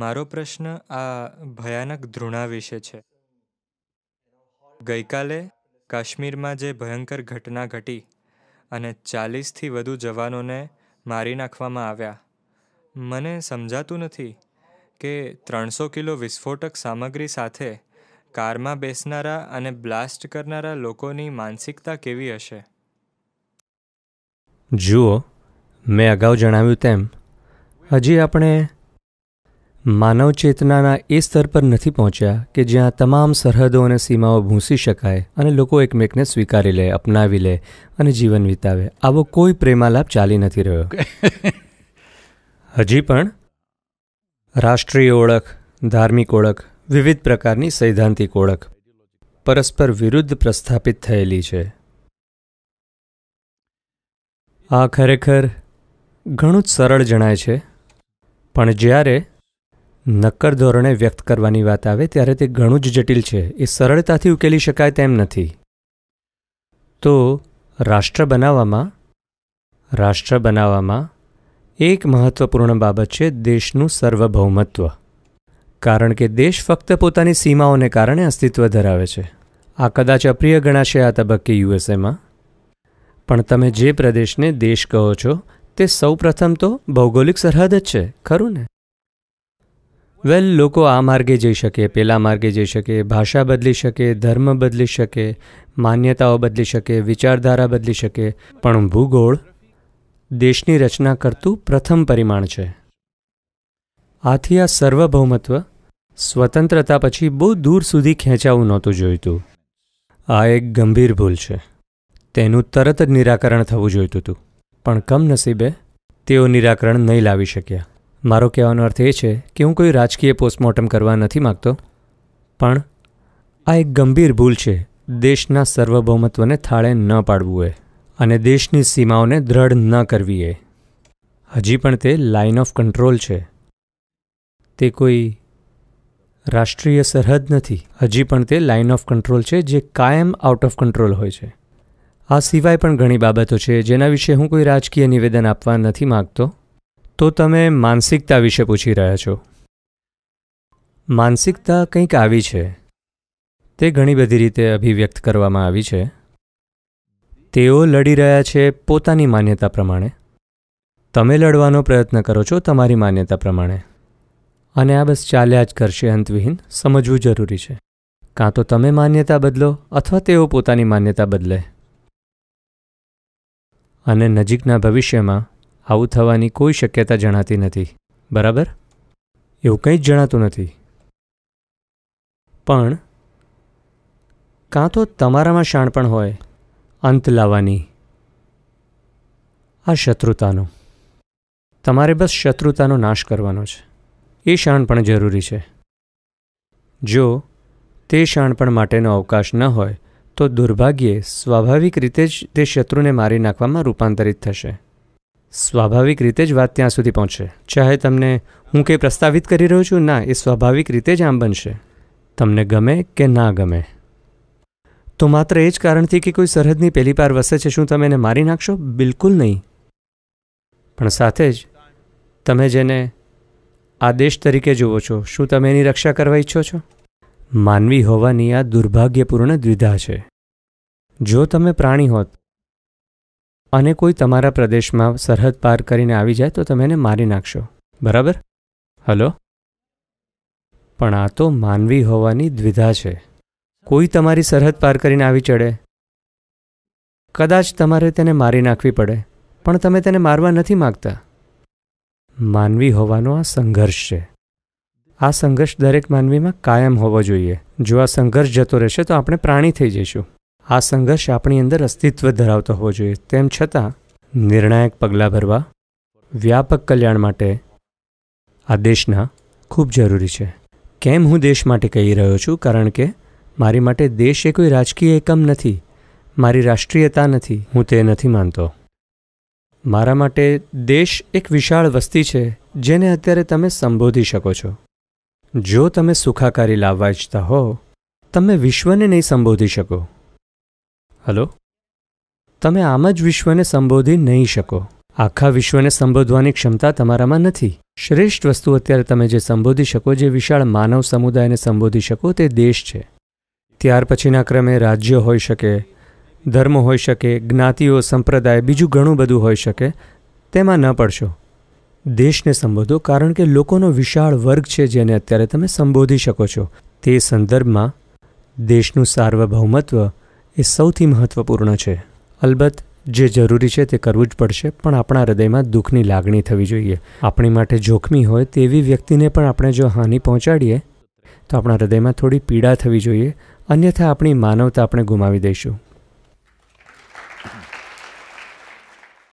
મારો પ્રશ્ન આ ભયાનક ધૃણા વિશે છે ગઈકાલે કાશ્મીરમાં જે ભયંકર ઘટના ઘટી અને ચાલીસથી વધુ જવાનોને મારી નાખવામાં આવ્યા મને સમજાતું નથી કે ત્રણસો કિલો વિસ્ફોટક સામગ્રી સાથે કારમાં બેસનારા અને બ્લાસ્ટ કરનારા લોકોની માનસિકતા કેવી હશે જુઓ મેં અગાઉ જણાવ્યું તેમ હજી આપણે માનવ ચેતનાના એ સ્તર પર નથી પહોંચ્યા કે જ્યાં તમામ સરહદો અને સીમાઓ ભૂંસી શકાય અને લોકો એકમેકને સ્વીકારી લે અપનાવી લે અને જીવન વિતાવે આવો કોઈ પ્રેમાલાપ ચાલી નથી રહ્યો હજી પણ રાષ્ટ્રીય ઓળખ ધાર્મિક ઓળખ વિવિધ પ્રકારની સૈદ્ધાંતિક ઓળખ પરસ્પર વિરુદ્ધ પ્રસ્થાપિત થયેલી છે આ ખરેખર ઘણું જ સરળ જણાય છે પણ જ્યારે નક્કર ધોરણે વ્યક્ત કરવાની વાત આવે ત્યારે તે ઘણું જ જટિલ છે એ સરળતાથી ઉકેલી શકાય તેમ નથી તો રાષ્ટ્ર બનાવવામાં રાષ્ટ્ર બનાવવામાં એક મહત્વપૂર્ણ બાબત છે દેશનું સર્વભૌમત્વ કારણ કે દેશ ફક્ત પોતાની સીમાઓને કારણે અસ્તિત્વ ધરાવે છે આ કદાચ અપ્રિય ગણાશે આ તબક્કે યુએસએમાં પણ તમે જે પ્રદેશને દેશ કહો છો તે સૌપ્રથમ તો ભૌગોલિક સરહદ જ છે ખરું ને વેલ લોકો આ માર્ગે જઈ શકે પેલા માર્ગે જઈ શકે ભાષા બદલી શકે ધર્મ બદલી શકે માન્યતાઓ બદલી શકે વિચારધારા બદલી શકે પણ ભૂગોળ દેશની રચના કરતું પ્રથમ પરિમાણ છે આથી આ સર્વભૌમત્વ સ્વતંત્રતા પછી બહુ દૂર સુધી ખેંચાવું નહોતું જોઈતું આ એક ગંભીર ભૂલ છે તેનું તરત જ નિરાકરણ થવું જોઈતું હતું પણ કમનસીબે તેઓ નિરાકરણ નહીં લાવી શક્યા મારો કહેવાનો અર્થ એ છે કે હું કોઈ રાજકીય પોસ્ટમોર્ટમ કરવા નથી માગતો પણ આ એક ગંભીર ભૂલ છે દેશના સર્વભૌમત્વને થાળે ન પાડવું એ અને દેશની સીમાઓને દ્રઢ ન કરવી એ હજી પણ તે લાઇન ઓફ કંટ્રોલ છે તે કોઈ રાષ્ટ્રીય સરહદ નથી હજી પણ તે લાઇન ઓફ કંટ્રોલ છે જે કાયમ આઉટ ઓફ કંટ્રોલ હોય છે આ સિવાય પણ ઘણી બાબતો છે જેના વિશે હું કોઈ રાજકીય નિવેદન આપવા નથી માગતો તો તમે માનસિકતા વિશે પૂછી રહ્યા છો માનસિકતા કંઈક આવી છે તે ઘણી બધી રીતે અભિવ્યક્ત કરવામાં આવી છે તેઓ લડી રહ્યા છે પોતાની માન્યતા પ્રમાણે તમે લડવાનો પ્રયત્ન કરો છો તમારી માન્યતા પ્રમાણે અને આ બસ ચાલ્યા જ કરશે અંતવિહીન સમજવું જરૂરી છે કાં તો તમે માન્યતા બદલો અથવા તેઓ પોતાની માન્યતા બદલે અને નજીકના ભવિષ્યમાં આવું થવાની કોઈ શક્યતા જણાતી નથી બરાબર એવું કંઈ જ જણાતું નથી પણ કાં તો તમારામાં શાણપણ હોય અંત લાવવાની આ શત્રુતાનો તમારે બસ શત્રુતાનો નાશ કરવાનો છે એ શાણપણ જરૂરી છે જો તે શાણપણ માટેનો અવકાશ ન હોય તો દુર્ભાગ્યે સ્વાભાવિક રીતે જ તે શત્રુને મારી નાખવામાં રૂપાંતરિત થશે સ્વાભાવિક રીતે જ વાત ત્યાં સુધી પહોંચશે ચાહે તમને હું કંઈ પ્રસ્તાવિત કરી રહ્યો છું ના એ સ્વાભાવિક રીતે જ આમ બનશે તમને ગમે કે ના ગમે તો માત્ર એ જ કારણથી કે કોઈ સરહદની પહેલી પાર વસે છે શું તમે એને મારી નાખશો બિલકુલ નહીં પણ સાથે જ તમે જેને આદેશ તરીકે જુઓ છો શું તમે એની રક્ષા કરવા ઈચ્છો છો માનવી હોવાની આ દુર્ભાગ્યપૂર્ણ દ્વિધા છે જો તમે પ્રાણી હોત અને કોઈ તમારા પ્રદેશમાં સરહદ પાર કરીને આવી જાય તો તમે એને મારી નાખશો બરાબર હલો પણ આ તો માનવી હોવાની દ્વિધા છે કોઈ તમારી સરહદ પાર કરીને આવી ચડે કદાચ તમારે તેને મારી નાખવી પડે પણ તમે તેને મારવા નથી માગતા માનવી હોવાનો આ સંઘર્ષ છે આ સંઘર્ષ દરેક માનવીમાં કાયમ હોવો જોઈએ જો આ સંઘર્ષ જતો રહેશે તો આપણે પ્રાણી થઈ જઈશું આ સંઘર્ષ આપણી અંદર અસ્તિત્વ ધરાવતો હોવો જોઈએ તેમ છતાં નિર્ણાયક પગલાં ભરવા વ્યાપક કલ્યાણ માટે આ દેશના ખૂબ જરૂરી છે કેમ હું દેશ માટે કહી રહ્યો છું કારણ કે મારી માટે દેશ એ કોઈ રાજકીય એકમ નથી મારી રાષ્ટ્રીયતા નથી હું તે નથી માનતો મારા માટે દેશ એક વિશાળ વસ્તી છે જેને અત્યારે તમે સંબોધી શકો છો જો તમે સુખાકારી લાવવા ઈચ્છતા હો તમે વિશ્વને નહીં સંબોધી શકો હલો તમે આમ જ વિશ્વને સંબોધી નહીં શકો આખા વિશ્વને સંબોધવાની ક્ષમતા તમારામાં નથી શ્રેષ્ઠ વસ્તુ અત્યારે તમે જે સંબોધી શકો જે વિશાળ માનવ સમુદાયને સંબોધી શકો તે દેશ છે ત્યાર પછીના ક્રમે રાજ્ય હોઈ શકે ધર્મ હોઈ શકે જ્ઞાતિઓ સંપ્રદાય બીજું ઘણું બધું હોઈ શકે તેમાં ન પડશો દેશને સંબોધો કારણ કે લોકોનો વિશાળ વર્ગ છે જેને અત્યારે તમે સંબોધી શકો છો તે સંદર્ભમાં દેશનું સાર્વભૌમત્વ એ સૌથી મહત્ત્વપૂર્ણ છે અલબત્ત જે જરૂરી છે તે કરવું જ પડશે પણ આપણા હૃદયમાં દુઃખની લાગણી થવી જોઈએ આપણી માટે જોખમી હોય તેવી વ્યક્તિને પણ આપણે જો હાનિ પહોંચાડીએ તો આપણા હૃદયમાં થોડી પીડા થવી જોઈએ અન્યથા આપણી માનવતા આપણે ગુમાવી દઈશું